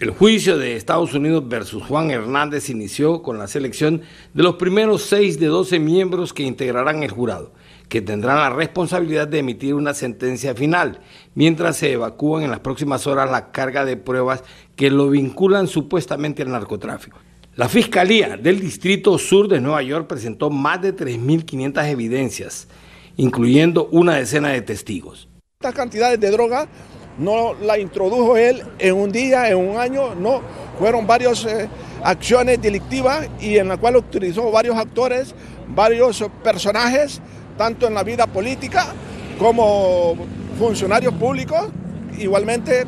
El juicio de Estados Unidos versus Juan Hernández inició con la selección de los primeros seis de 12 miembros que integrarán el jurado, que tendrán la responsabilidad de emitir una sentencia final, mientras se evacúan en las próximas horas la carga de pruebas que lo vinculan supuestamente al narcotráfico. La Fiscalía del Distrito Sur de Nueva York presentó más de 3.500 evidencias, incluyendo una decena de testigos. Estas cantidades de droga no la introdujo él en un día, en un año, no, fueron varias eh, acciones delictivas y en la cual utilizó varios actores, varios personajes, tanto en la vida política como funcionarios públicos, igualmente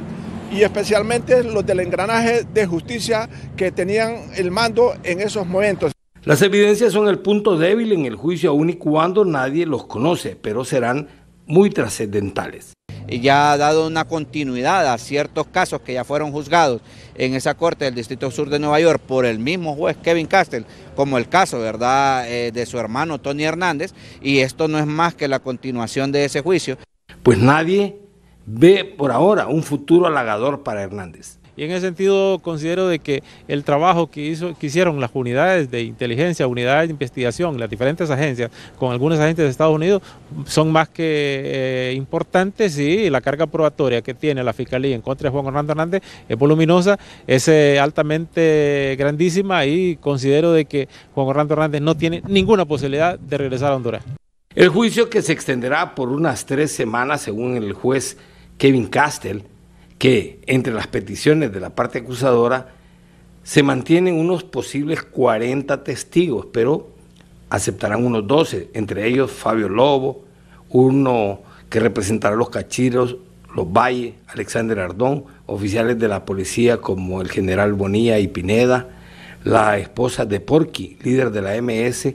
y especialmente los del engranaje de justicia que tenían el mando en esos momentos. Las evidencias son el punto débil en el juicio aún y cuando nadie los conoce, pero serán muy trascendentales y ya ha dado una continuidad a ciertos casos que ya fueron juzgados en esa corte del Distrito Sur de Nueva York por el mismo juez Kevin Castle, como el caso, ¿verdad?, eh, de su hermano Tony Hernández, y esto no es más que la continuación de ese juicio. Pues nadie ve por ahora un futuro halagador para Hernández. Y en ese sentido considero de que el trabajo que, hizo, que hicieron las unidades de inteligencia, unidades de investigación, las diferentes agencias, con algunos agentes de Estados Unidos, son más que eh, importantes y la carga probatoria que tiene la Fiscalía en contra de Juan Orlando Hernández es voluminosa, es eh, altamente grandísima y considero de que Juan Orlando Hernández no tiene ninguna posibilidad de regresar a Honduras. El juicio que se extenderá por unas tres semanas, según el juez Kevin Castell, que entre las peticiones de la parte acusadora se mantienen unos posibles 40 testigos, pero aceptarán unos 12, entre ellos Fabio Lobo, uno que representará a los cachiros, los Valles, Alexander Ardón, oficiales de la policía como el general Bonilla y Pineda, la esposa de Porqui, líder de la MS,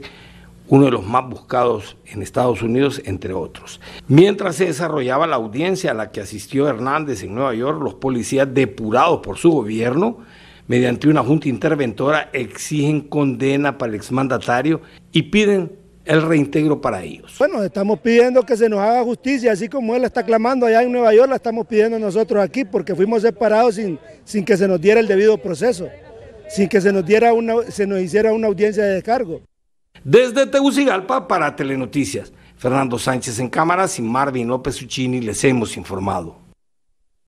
uno de los más buscados en Estados Unidos, entre otros. Mientras se desarrollaba la audiencia a la que asistió Hernández en Nueva York, los policías depurados por su gobierno, mediante una junta interventora, exigen condena para el exmandatario y piden el reintegro para ellos. Bueno, estamos pidiendo que se nos haga justicia, así como él está clamando allá en Nueva York, la estamos pidiendo nosotros aquí, porque fuimos separados sin, sin que se nos diera el debido proceso, sin que se nos, diera una, se nos hiciera una audiencia de descargo. Desde Tegucigalpa para Telenoticias, Fernando Sánchez en cámaras y Marvin López Uchini les hemos informado.